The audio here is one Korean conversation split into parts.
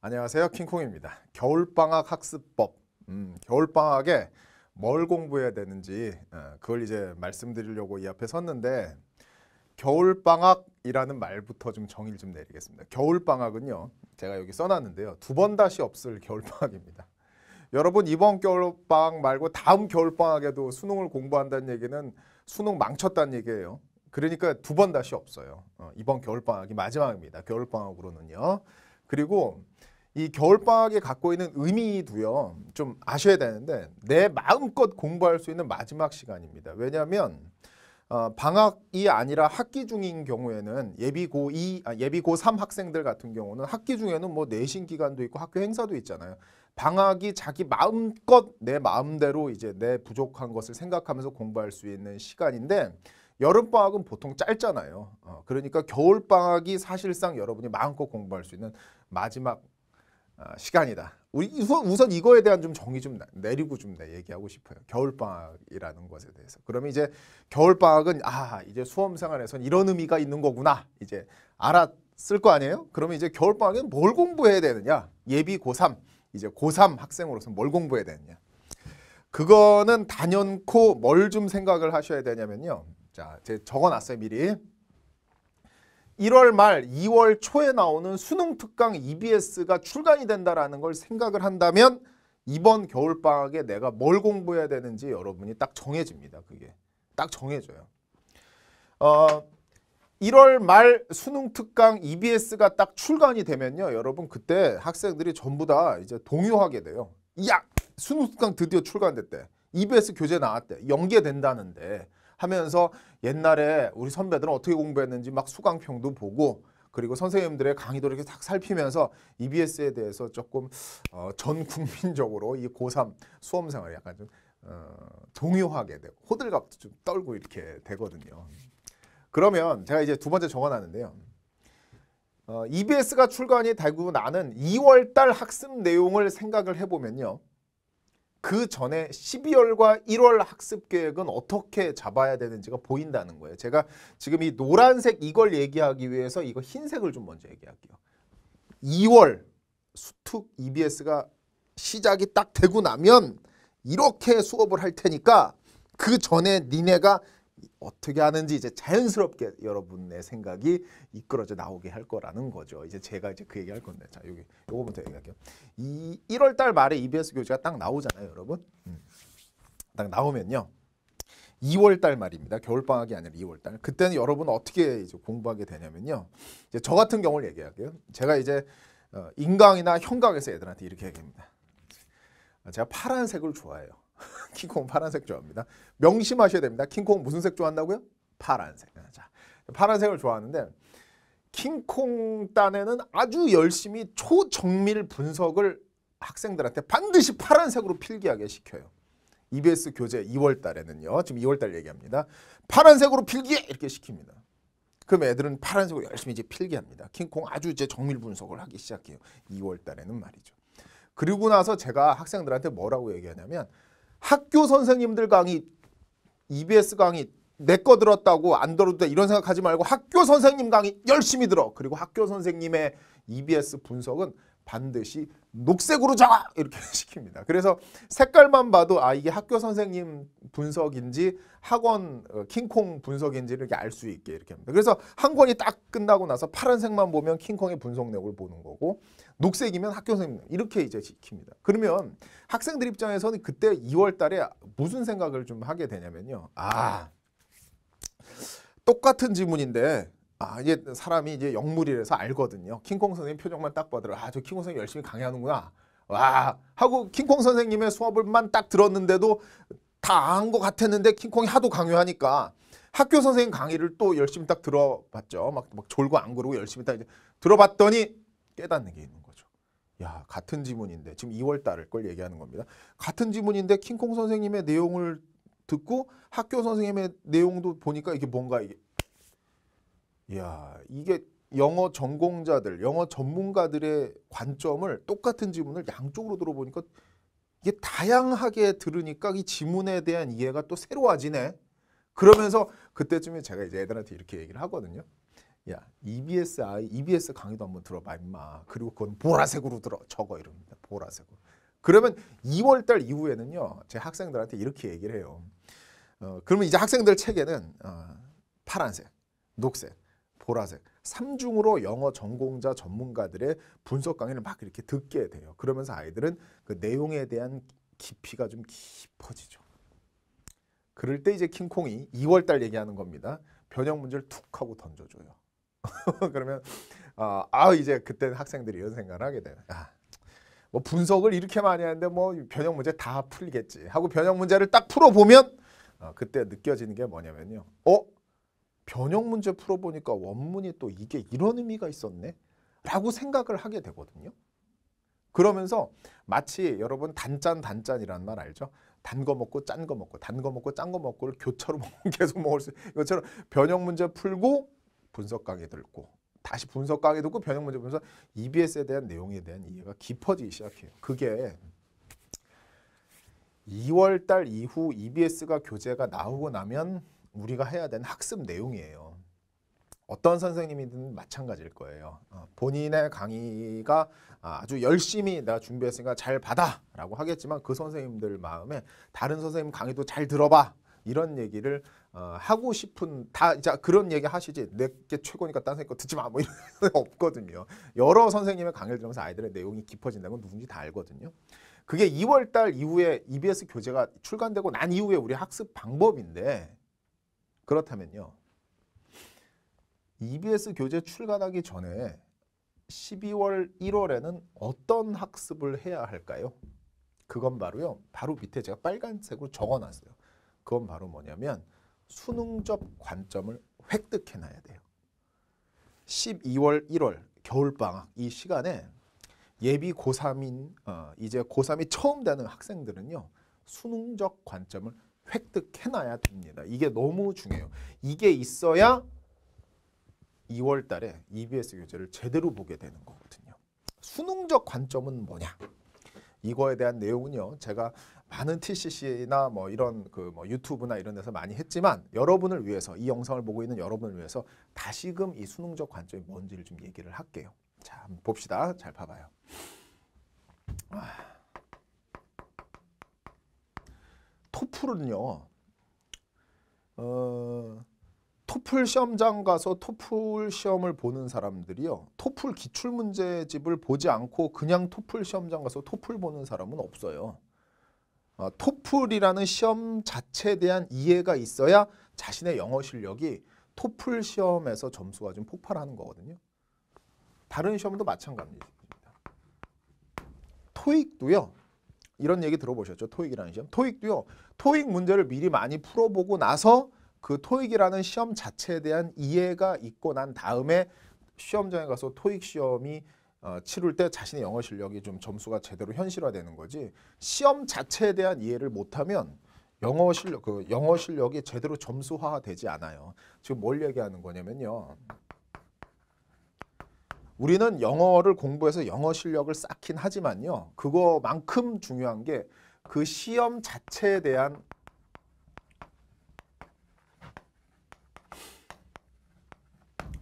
안녕하세요. 킹콩입니다. 겨울방학 학습법. 음, 겨울방학에 뭘 공부해야 되는지 어, 그걸 이제 말씀드리려고 이 앞에 섰는데 겨울방학이라는 말부터 좀 정의를 좀 내리겠습니다. 겨울방학은요. 제가 여기 써놨는데요. 두 번 다시 없을 겨울방학입니다. 여러분 이번 겨울방학 말고 다음 겨울방학에도 수능을 공부한다는 얘기는 수능 망쳤다는 얘기예요. 그러니까 두 번 다시 없어요. 어, 이번 겨울방학이 마지막입니다. 겨울방학으로는요. 그리고 이 겨울방학이 갖고 있는 의미도요. 좀 아셔야 되는데 내 마음껏 공부할 수 있는 마지막 시간입니다. 왜냐하면 어, 방학이 아니라 학기 중인 경우에는 예비고 2, 아, 예비고 3 학생들 같은 경우는 학기 중에는 뭐 내신 기간도 있고 학교 행사도 있잖아요. 방학이 자기 마음껏 내 마음대로 이제 내 부족한 것을 생각하면서 공부할 수 있는 시간인데 여름방학은 보통 짧잖아요. 어, 그러니까 겨울방학이 사실상 여러분이 마음껏 공부할 수 있는 마지막 어, 시간이다. 우리 우선, 우선 이거에 대한 좀 정의 좀 내리고 좀 얘기하고 싶어요. 겨울방학이라는 것에 대해서. 그러면 이제 겨울방학은 아 이제 수험생활에선 이런 의미가 있는 거구나 이제 알았을 거 아니에요? 그러면 이제 겨울방학은뭘 공부해야 되느냐? 예비 고3 이제 고3 학생으로서 뭘 공부해야 되느냐? 그거는 단연코 뭘 좀 생각을 하셔야 되냐면요. 자, 제 적어놨어요 미리. 1월 말, 2월 초에 나오는 수능 특강 EBS가 출간이 된다라는 걸 생각을 한다면 이번 겨울방학에 내가 뭘 공부해야 되는지 여러분이 딱 정해집니다. 그게 딱 정해져요. 어, 1월 말 수능 특강 EBS가 딱 출간이 되면요. 여러분 그때 학생들이 전부 다 이제 동요하게 돼요. 야! 수능 특강 드디어 출간됐대. EBS 교재 나왔대. 연계된다는데. 하면서 옛날에 우리 선배들은 어떻게 공부했는지 막 수강평도 보고 그리고 선생님들의 강의도 이렇게 딱 살피면서 EBS에 대해서 조금 어, 전 국민적으로 이 고3 수험생을 약간 좀 어, 동요하게 되고 호들갑도 좀 떨고 이렇게 되거든요. 그러면 제가 이제 두 번째 적어놨는데요. 어, EBS가 출간이 되고 나는 2월달 학습 내용을 생각을 해보면요. 그 전에 12월과 1월 학습 계획은 어떻게 잡아야 되는지가 보인다는 거예요. 제가 지금 이 노란색 이걸 얘기하기 위해서 이거 흰색을 좀 먼저 얘기할게요. 2월 수특 EBS가 시작이 딱 되고 나면 이렇게 수업을 할 테니까 그 전에 니네가 어떻게 하는지 이제 자연스럽게 여러분의 생각이 이끌어져 나오게 할 거라는 거죠. 이제 제가 이제 그 얘기 할 건데. 자, 여기 요거부터 얘기할게요. 이 1월 달 말에 EBS 교재가 딱 나오잖아요, 여러분. 음. 딱 나오면요. 2월 달 말입니다. 겨울 방학이 아니라 2월 달. 그때는 여러분 어떻게 이제 공부하게 되냐면요. 이제 저 같은 경우를 얘기할게요. 제가 이제 어, 인강이나 현강에서 애들한테 이렇게 얘기합니다. 제가 파란색을 좋아해요. 킹콩 파란색 좋아합니다. 명심하셔야 됩니다. 킹콩 무슨 색 좋아한다고요? 파란색. 아, 자, 파란색을 좋아하는데 킹콩 딴에는 아주 열심히 초정밀 분석을 학생들한테 반드시 파란색으로 필기하게 시켜요. EBS 교재 2월 달에는요. 지금 2월 달 얘기합니다. 파란색으로 필기해 이렇게 시킵니다. 그럼 애들은 파란색으로 열심히 이제 필기합니다. 킹콩 아주 이제 정밀 분석을 하기 시작해요. 2월 달에는 말이죠. 그리고 나서 제가 학생들한테 뭐라고 얘기하냐면 학교 선생님들 강의 EBS 강의 내 거 들었다고 안 들어도 돼 이런 생각하지 말고 학교 선생님 강의 열심히 들어. 그리고 학교 선생님의 EBS 분석은 반드시 녹색으로 자 이렇게 시킵니다. 그래서 색깔만 봐도 아 이게 학교 선생님 분석인지 학원 어, 킹콩 분석인지 이알수 있게 이렇게 합니다. 그래서 한 권이 딱 끝나고 나서 파란색만 보면 킹콩의 분석 내역을 보는 거고 녹색이면 학교 선생님 이렇게 이제 시킵니다. 그러면 학생들 입장에서는 그때 2월 달에 무슨 생각을 좀 하게 되냐면요. 아 똑같은 지문인데 아, 이제 사람이 이제 영물이라서 알거든요. 킹콩 선생님 표정만 딱 봐도 아, 저 킹콩 선생님 열심히 강의하는구나. 와 하고 킹콩 선생님의 수업을만 딱 들었는데도 다안것 같았는데 킹콩이 하도 강요하니까 학교 선생님 강의를 또 열심히 딱 들어봤죠. 막, 막 졸고 안 그러고 열심히 딱 들어봤더니 깨닫는 게 있는 거죠. 야 같은 지문인데 지금 2월 달을 걸 얘기하는 겁니다. 같은 지문인데 킹콩 선생님의 내용을 듣고 학교 선생님의 내용도 보니까 이게 뭔가 이게 이야, 이게 영어 전공자들, 영어 전문가들의 관점을 똑같은 지문을 양쪽으로 들어보니까 이게 다양하게 들으니까 이 지문에 대한 이해가 또 새로워지네. 그러면서 그때쯤에 제가 이제 애들한테 이렇게 얘기를 하거든요. 야, EBS EBS 강의도 한번 들어봐 임마. 그리고 그건 보라색으로 들어 적어 이럽니다. 보라색으로. 그러면 2월 달 이후에는요. 제 학생들한테 이렇게 얘기를 해요. 어, 그러면 이제 학생들 책에는 어, 파란색, 녹색, 보라색 3중으로 영어 전공자 전문가들의 분석 강의를 막 이렇게 듣게 돼요. 그러면서 아이들은 그 내용에 대한 깊이가 좀 깊어지죠. 그럴 때 이제 킹콩이 2월달 얘기하는 겁니다. 변형 문제를 툭 하고 던져줘요. 그러면 어, 아 이제 그때 학생들이 이런 생각을 하게 되요. 아, 뭐 분석을 이렇게 많이 하는데 뭐 변형 문제 다 풀리겠지 하고 변형 문제를 딱 풀어보면 어, 그때 느껴지는 게 뭐냐면요. 어? 변형 문제 풀어보니까 원문이 또 이게 이런 의미가 있었네 라고 생각을 하게 되거든요. 그러면서 마치 여러분 단짠 단짠이라는 말 알죠? 단 거 먹고 짠 거 먹고 단 거 먹고 짠 거 먹고를 교차로 계속 먹을 수 이것처럼 변형 문제 풀고 분석 강의 듣고 다시 분석 강의 듣고 변형 문제 보면서 EBS에 대한 내용에 대한 이해가 깊어지기 시작해요. 그게 2월달 이후 EBS가 교재가 나오고 나면 우리가 해야 되는 학습 내용이에요. 어떤 선생님이든 마찬가지일 거예요. 어, 본인의 강의가 아, 아주 열심히 내가 준비했으니까 잘 받아라고 하겠지만 그 선생님들 마음에 다른 선생님 강의도 잘 들어봐 이런 얘기를 어, 하고 싶은 다자 그런 얘기 하시지 내게 최고니까 딴생님 듣지 마 뭐 이런 없거든요. 여러 선생님의 강의를 들으면서 아이들의 내용이 깊어진다는 건 누군지 다 알거든요. 그게 2월 달 이후에 EBS 교재가 출간되고 난 이후에 우리 학습 방법인데 그렇다면요. EBS 교재 출간하기 전에 12월, 1월에는 어떤 학습을 해야 할까요? 그건 바로요. 바로 밑에 제가 빨간색으로 적어놨어요. 그건 바로 뭐냐면 수능적 관점을 획득해놔야 돼요. 12월, 1월 겨울방학 이 시간에 예비 고3인 어, 이제 고3이 처음 되는 학생들은요. 수능적 관점을 획득해놔야 됩니다. 이게 너무 중요해요. 이게 있어야 2월 달에 EBS 교재를 제대로 보게 되는 거거든요. 수능적 관점은 뭐냐? 이거에 대한 내용은요. 제가 많은 TCC나 뭐 이런 그 뭐 유튜브나 이런 데서 많이 했지만 여러분을 위해서 이 영상을 보고 있는 여러분을 위해서 다시금 이 수능적 관점이 뭔지를 좀 얘기를 할게요. 자, 봅시다. 잘 봐봐요. 아. 토플은요. 어, 토플 시험장 가서 토플 시험을 보는 사람들이요. 토플 기출문제집을 보지 않고 그냥 토플 시험장 가서 토플 보는 사람은 없어요. 어, 토플이라는 시험 자체에 대한 이해가 있어야 자신의 영어 실력이 토플 시험에서 점수가 좀 폭발하는 거거든요. 다른 시험도 마찬가지입니다. 토익도요. 이런 얘기 들어보셨죠? 토익이라는 시험. 토익도요. 토익 문제를 미리 많이 풀어보고 나서 그 토익이라는 시험 자체에 대한 이해가 있고 난 다음에 시험장에 가서 토익 시험이 어, 치룰 때 자신의 영어 실력이 좀 점수가 제대로 현실화되는 거지 시험 자체에 대한 이해를 못하면 영어 실력 그 영어 실력이 제대로 점수화되지 않아요. 지금 뭘 얘기하는 거냐면요. 우리는 영어를 공부해서 영어 실력을 쌓긴 하지만요. 그거만큼 중요한 게 그 시험 자체에 대한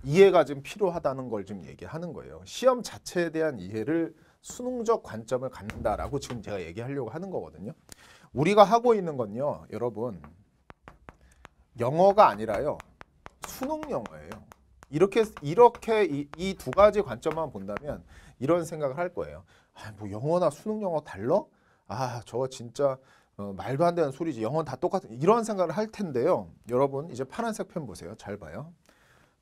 이해가 좀 필요하다는 걸 지금 얘기하는 거예요. 시험 자체에 대한 이해를 수능적 관점을 갖는다라고 지금 제가 얘기하려고 하는 거거든요. 우리가 하고 있는 건요. 여러분 영어가 아니라요. 수능 영어예요. 이렇게 이렇게 이두 이 가지 관점만 본다면 이런 생각을 할 거예요. 아, 뭐 영어나 수능 영어 달러? 아, 저거 진짜 어, 말도 안 되는 소리지. 영어다 똑같은 이런 생각을 할 텐데요. 여러분 이제 파란색 펜 보세요. 잘 봐요.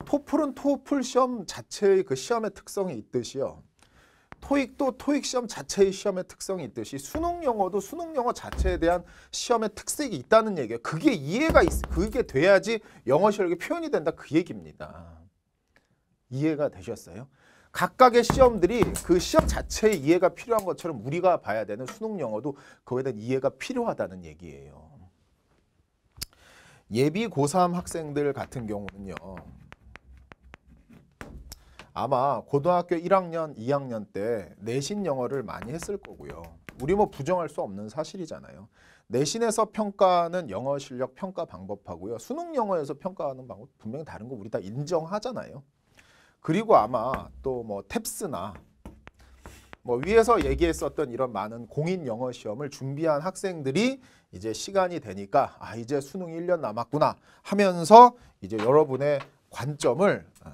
토플은 토플 시험 자체의 그 시험의 특성이 있듯이요. 토익도 토익 시험 자체의 시험의 특성이 있듯이 수능 영어도 수능 영어 자체에 대한 시험의 특색이 있다는 얘기예요. 그게 이해가 있, 그게 돼야지 영어 실력이 표현이 된다 그 얘기입니다. 이해가 되셨어요? 각각의 시험들이 그 시험 자체의 이해가 필요한 것처럼 우리가 봐야 되는 수능 영어도 그거에 대한 이해가 필요하다는 얘기예요. 예비 고3 학생들 같은 경우는요. 아마 고등학교 1학년, 2학년 때 내신 영어를 많이 했을 거고요. 우리 뭐 부정할 수 없는 사실이잖아요. 내신에서 평가하는 영어 실력 평가 방법하고요. 수능 영어에서 평가하는 방법 분명히 다른 거 우리 다 인정하잖아요. 그리고 아마 또뭐 탭스나 뭐 위에서 얘기했었던 이런 많은 공인 영어 시험을 준비한 학생들이 이제 시간이 되니까 아 이제 수능 1년 남았구나 하면서 이제 여러분의 관점을 어,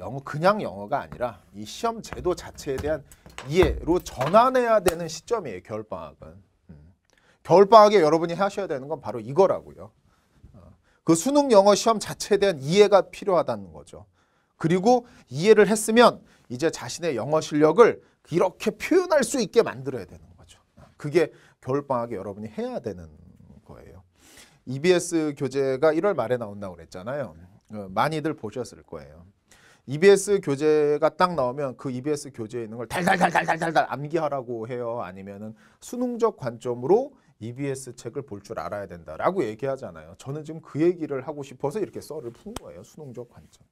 영어 그냥 영어가 아니라 이 시험 제도 자체에 대한 이해로 전환해야 되는 시점이에요. 겨울방학은. 음. 겨울방학에 여러분이 하셔야 되는 건 바로 이거라고요. 어, 그 수능 영어 시험 자체에 대한 이해가 필요하다는 거죠. 그리고 이해를 했으면 이제 자신의 영어 실력을 이렇게 표현할 수 있게 만들어야 되는 거죠. 그게 겨울방학에 여러분이 해야 되는 거예요. EBS 교재가 1월 말에 나온다고 그랬잖아요. 어, 많이들 보셨을 거예요. EBS 교재가 딱 나오면 그 EBS 교재에 있는 걸달달달달달달 암기하라고 해요. 아니면은 수능적 관점으로 EBS 책을 볼 줄 알아야 된다라고 얘기하잖아요. 저는 지금 그 얘기를 하고 싶어서 이렇게 썰을 푼 거예요. 수능적 관점.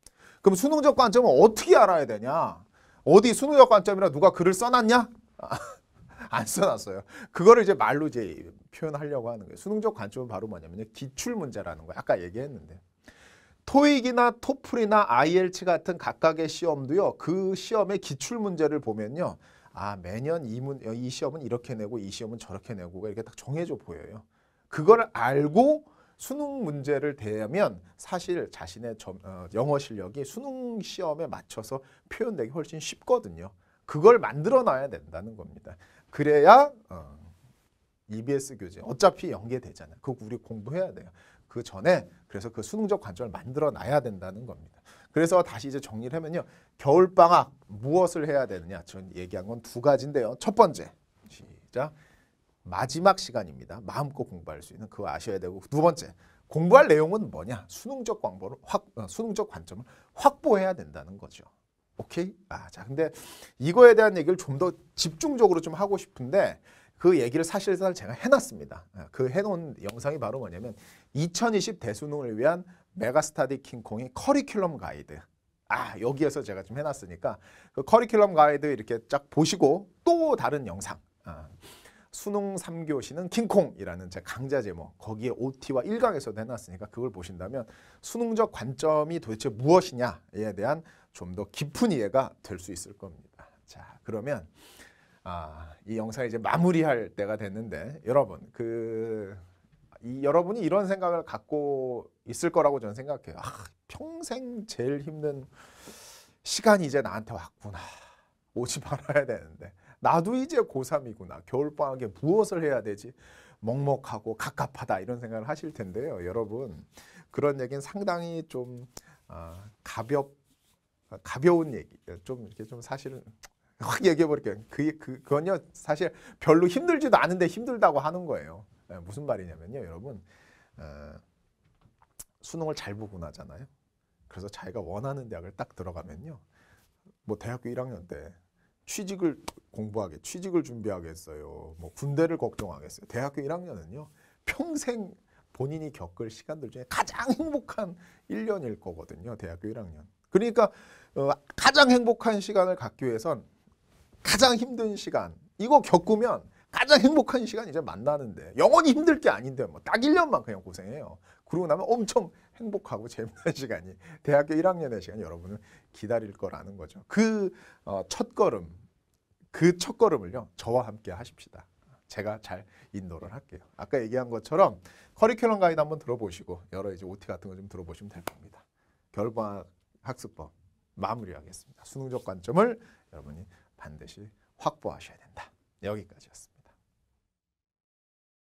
그럼 수능적 관점은 어떻게 알아야 되냐? 어디 수능적 관점이라 누가 글을 써놨냐? 안 써놨어요. 그거를 이제 말로 이제 표현하려고 하는 거예요. 수능적 관점은 바로 뭐냐면요. 기출문제라는 거예요. 아까 얘기했는데. 토익이나 토플이나 IELTS 같은 각각의 시험도요. 그 시험의 기출문제를 보면요. 아 매년 이, 문, 이 시험은 이렇게 내고 이 시험은 저렇게 내고 이렇게 딱 정해져 보여요. 그걸 알고 수능 문제를 대하면 사실 자신의 점, 어, 영어 실력이 수능 시험에 맞춰서 표현되기 훨씬 쉽거든요. 그걸 만들어놔야 된다는 겁니다. 그래야 어, EBS 교재 어차피 연계되잖아요. 그거 우리 공부해야 돼요. 그 전에 그래서 그 수능적 관점을 만들어놔야 된다는 겁니다. 그래서 다시 이제 정리를 하면요. 겨울방학 무엇을 해야 되느냐. 전 얘기한 건 두 가지인데요. 첫 번째 시작. 마지막 시간입니다. 마음껏 공부할 수 있는 그거 아셔야 되고 두 번째 공부할 내용은 뭐냐? 수능적 광보를 확 어, 수능적 관점을 확보해야 된다는 거죠. 오케이? 아, 자, 근데 이거에 대한 얘기를 좀 더 집중적으로 좀 하고 싶은데 그 얘기를 사실상 제가 해놨습니다. 아, 그 해놓은 영상이 바로 뭐냐면 2020 대수능을 위한 메가스타디 킹콩의 커리큘럼 가이드. 아, 여기에서 제가 좀 해놨으니까 그 커리큘럼 가이드 이렇게 쫙 보시고 또 다른 영상. 아. 수능 3교시는 킹콩이라는 제 강좌 제목 거기에 OT와 1강에서도 해놨으니까 그걸 보신다면 수능적 관점이 도대체 무엇이냐에 대한 좀 더 깊은 이해가 될 수 있을 겁니다. 자 그러면 아, 이 영상 이제 마무리할 때가 됐는데 여러분 그 이, 여러분이 이런 생각을 갖고 있을 거라고 저는 생각해요. 아, 평생 제일 힘든 시간이 이제 나한테 왔구나. 오지 말아야 되는데 나도 이제 고3이구나. 겨울방학에 무엇을 해야 되지? 먹먹하고 갑갑하다 이런 생각을 하실 텐데요. 여러분 그런 얘기는 상당히 좀 어, 가볍 가벼운 얘기 좀 이렇게 좀 사실은 확 얘기해 버릴게요. 그, 그 그건요 사실 별로 힘들지도 않은데 힘들다고 하는 거예요. 네, 무슨 말이냐면요, 여러분 어, 수능을 잘 보고 나잖아요. 그래서 자기가 원하는 대학을 딱 들어가면요, 뭐 대학교 1학년 때 취직을 공부하게 취직을 준비하겠어요. 뭐 군대를 걱정하겠어요. 대학교 1학년은요. 평생 본인이 겪을 시간들 중에 가장 행복한 1년일 거거든요. 대학교 1학년. 그러니까 어, 가장 행복한 시간을 갖기 위해선 가장 힘든 시간 이거 겪으면 가장 행복한 시간 이제 만나는데 영원히 힘들 게 아닌데 뭐 딱 1년만 그냥 고생해요. 그러고 나면 엄청 행복하고 재미난 시간이 대학교 1학년의 시간이 여러분을 기다릴 거라는 거죠. 그 어, 첫걸음, 그 첫걸음을요. 저와 함께 하십시다. 제가 잘 인도를 할게요. 아까 얘기한 것처럼 커리큘럼 가이드 한번 들어보시고 여러 이제 OT 같은 거 좀 들어보시면 될 겁니다. 결과 학습법 마무리하겠습니다. 수능적 관점을 여러분이 반드시 확보하셔야 된다. 여기까지였습니다.